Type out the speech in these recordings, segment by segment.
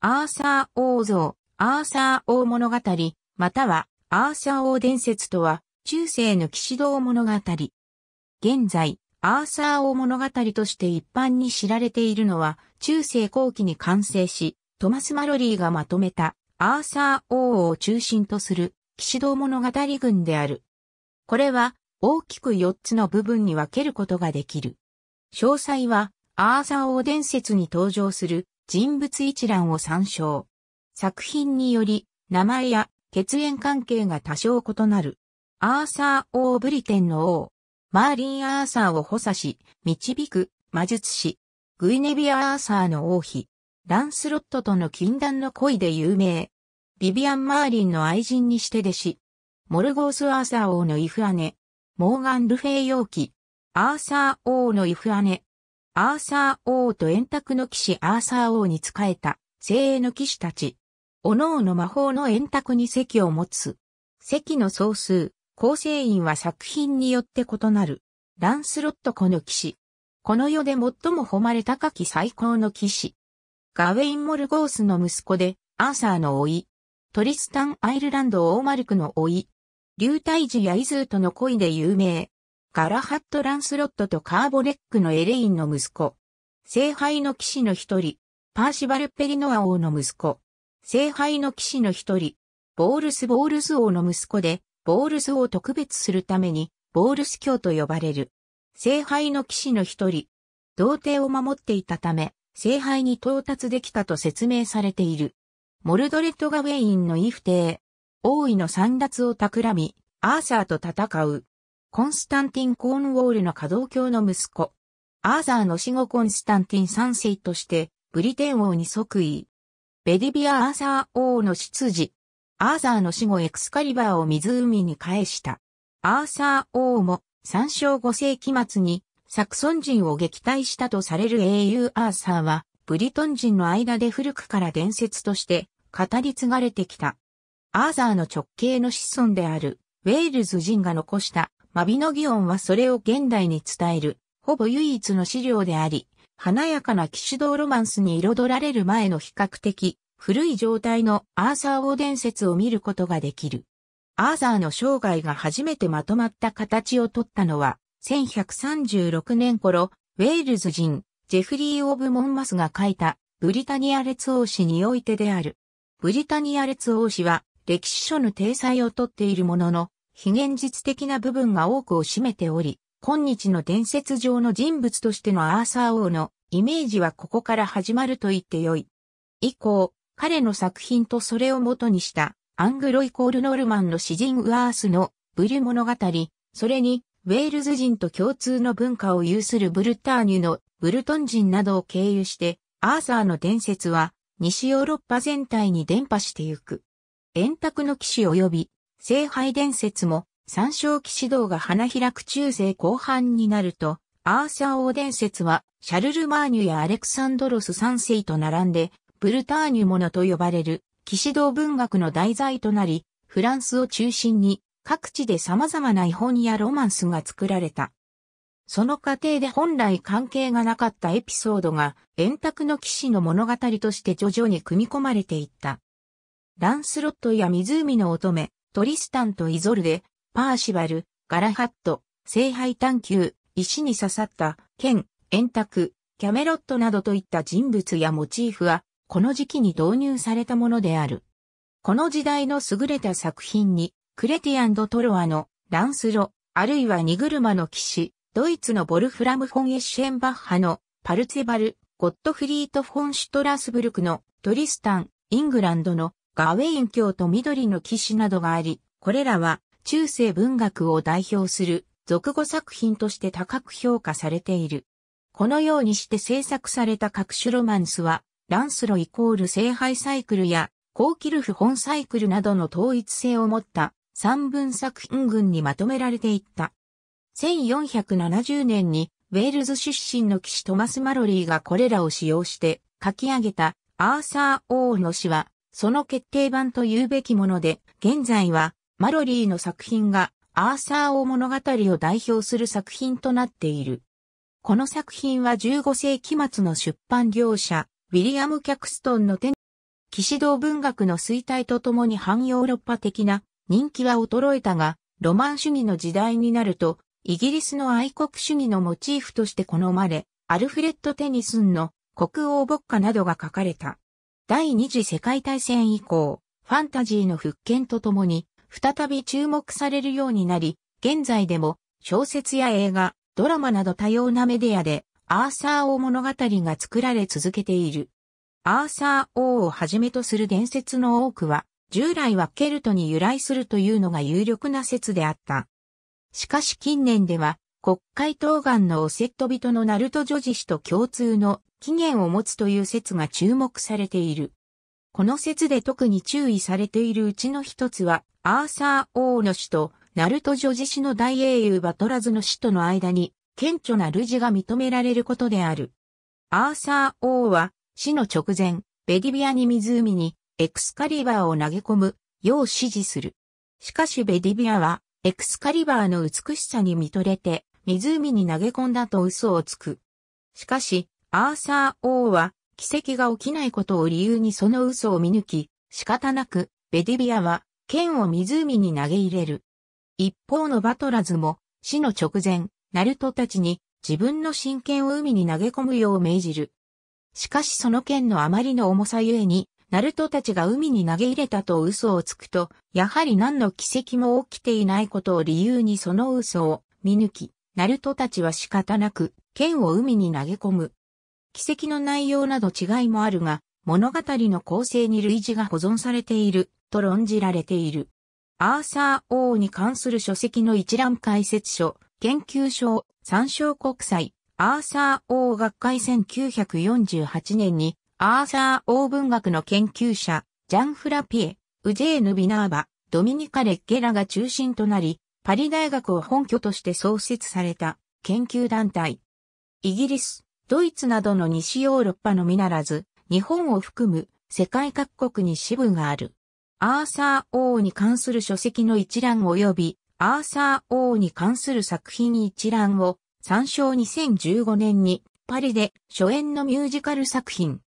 アーサー王像、アーサー王物語、または、アーサー王伝説とは、中世の騎士道物語。現在、アーサー王物語として一般に知られているのは、中世後期に完成し、トマス・マロリーがまとめた、アーサー王を中心とする、騎士道物語群である。これは、大きく4つの部分に分けることができる。詳細は、アーサー王伝説に登場する人物一覧を参照。作品により、名前や血縁関係が多少異なる。アーサー王ブリテンの王。マーリン・アーサーを補佐し、導く魔術師。グイネビア・アーサーの王妃。ランスロットとの禁断の恋で有名。ビビアン・マーリンの愛人にして弟子。モルゴース・アーサー王のイフ姉。モーガン・ルフェイ容器。アーサー王のイフ姉。アーサー王と円卓の騎士アーサー王に仕えた精鋭の騎士たち。おのおの魔法の円卓に席を持つ。席の総数、構成員は作品によって異なる。ランスロットこの騎士。この世で最も誉れ高き最高の騎士。ガウェイン・モルゴースの息子で、アーサーの甥。トリスタン・アイルランド・オーマルクの甥。竜退治やイズーとの恋で有名。ガラハット・ランスロットとカーボレックのエレインの息子。聖杯の騎士の一人、パーシバル・ペリノア王の息子。聖杯の騎士の一人、ボールス・ボールス王の息子で、ボールスを特別するために、ボールス教と呼ばれる。聖杯の騎士の一人、童貞を守っていたため、聖杯に到達できたと説明されている。モルドレット・ガウェインのイフテー、王位の三奪を企み、アーサーと戦う。コンスタンティン・コーンウォールの稼働教の息子、アーザーの死後コンスタンティン三世として、ブリテン王に即位。ベディビア・アーサー王の執事。アーザーの死後エクスカリバーを湖に返した。アーサー王も3章5世紀末にサクソン人を撃退したとされる英雄アーサーはブリトン人の間で古くから伝説として語り継がれてきた。アーザーの直系の子孫であるウェールズ人が残したマビノギオンはそれを現代に伝える、ほぼ唯一の資料であり、華やかな騎士道ロマンスに彩られる前の比較的古い状態のアーサー王伝説を見ることができる。アーサーの生涯が初めてまとまった形をとったのは、1136年頃、ウェールズ人、ジェフリー・オブ・モンマスが書いた、ブリタニア列王氏においてである。ブリタニア列王氏は、歴史書の体裁をとっているものの、非現実的な部分が多くを占めており、今日の伝説上の人物としてのアーサー王のイメージはここから始まると言ってよい。以降、彼の作品とそれを元にしたアングロイコールノルマンの詩人ウアースのブリュ物語、それにウェールズ人と共通の文化を有するブルターニュのブルトン人などを経由して、アーサーの伝説は西ヨーロッパ全体に伝播してゆく。円卓の騎士及び聖杯伝説も、三照。騎士道が花開く中世後半になると、アーサー王伝説は、シャルルマーニュやアレクサンドロス三世と並んで、ブルターニュものと呼ばれる、騎士道文学の題材となり、フランスを中心に、各地で様々な絵本やロマンスが作られた。その過程で本来関係がなかったエピソードが、円卓の騎士の物語として徐々に組み込まれていった。ランスロットや湖の乙女、トリスタンとイゾルデ、パーシバル、ガラハット、聖杯探求、石に刺さった、剣、円卓、キャメロットなどといった人物やモチーフは、この時期に導入されたものである。この時代の優れた作品に、クレティアンド・トロアの、ランスロ、あるいは荷車の騎士、ドイツのボルフラム・フォン・エッシェンバッハの、パルツェバル、ゴットフリート・フォン・シュトラスブルクの、トリスタン、イングランドの、ガウェイン教と緑の騎士などがあり、これらは中世文学を代表する俗語作品として高く評価されている。このようにして制作された各種ロマンスは、ランスロイコール聖杯サイクルや、コーキルフ本サイクルなどの統一性を持った三文作品群にまとめられていった。1470年にウェールズ出身の騎士トマス・マロリーがこれらを使用して書き上げたアーサー王の詩はその決定版と言うべきもので、現在はマロリーの作品がアーサー王物語を代表する作品となっている。この作品は15世紀末の出版業者、ウィリアム・キャクストンの手に、騎士道文学の衰退とともに反ヨーロッパ的な人気は衰えたが、ロマン主義の時代になると、イギリスの愛国主義のモチーフとして好まれ、アルフレッド・テニスンの国王牧歌などが書かれた。第二次世界大戦以降、ファンタジーの復権とともに、再び注目されるようになり、現在でも小説や映画、ドラマなど多様なメディアで、アーサー王物語が作られ続けている。アーサー王をはじめとする伝説の多くは、従来はケルトに由来するというのが有力な説であった。しかし近年では、国会当願のオセット人のナルト女子氏と共通の起源を持つという説が注目されている。この説で特に注意されているうちの一つは、アーサー王の死と、ナルト女子氏の大英雄バトラズの死との間に、顕著な類似が認められることである。アーサー王は、死の直前、ベディビアに湖に、エクスカリバーを投げ込む、よう指示する。しかしベディビアは、エクスカリバーの美しさに見とれて、湖に投げ込んだと嘘をつく。しかし、アーサー王は、奇跡が起きないことを理由にその嘘を見抜き、仕方なく、ベディビアは、剣を湖に投げ入れる。一方のバトラズも、死の直前、ナルトたちに、自分の真剣を海に投げ込むよう命じる。しかしその剣のあまりの重さゆえに、ナルトたちが海に投げ入れたと嘘をつくと、やはり何の奇跡も起きていないことを理由にその嘘を見抜き、ナルトたちは仕方なく剣を海に投げ込む。奇跡の内容など違いもあるが、物語の構成に類似が保存されていると論じられている。アーサー王に関する書籍の一覧解説書、研究所、参照国際、アーサー王学会1948年に、アーサー王文学の研究者、ジャン・フラピエ、ウジェーヌ・ビナーバ、ドミニカ・レッゲラが中心となり、パリ大学を本拠として創設された研究団体。イギリス、ドイツなどの西ヨーロッパのみならず、日本を含む世界各国に支部がある。アーサー王に関する書籍の一覧及び、アーサー王に関する作品一覧を参照2015年にパリで初演のミュージカル作品。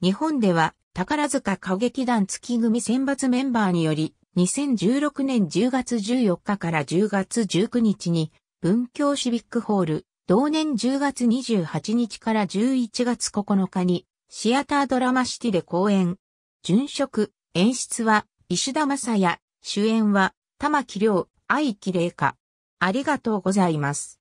日本では宝塚歌劇団月組選抜メンバーにより2016年10月14日から10月19日に文京シビックホール同年10月28日から11月9日に、シアタードラマシティで公演。殉職、演出は、石田正也、主演は、玉木亮、愛綺麗香。ありがとうございます。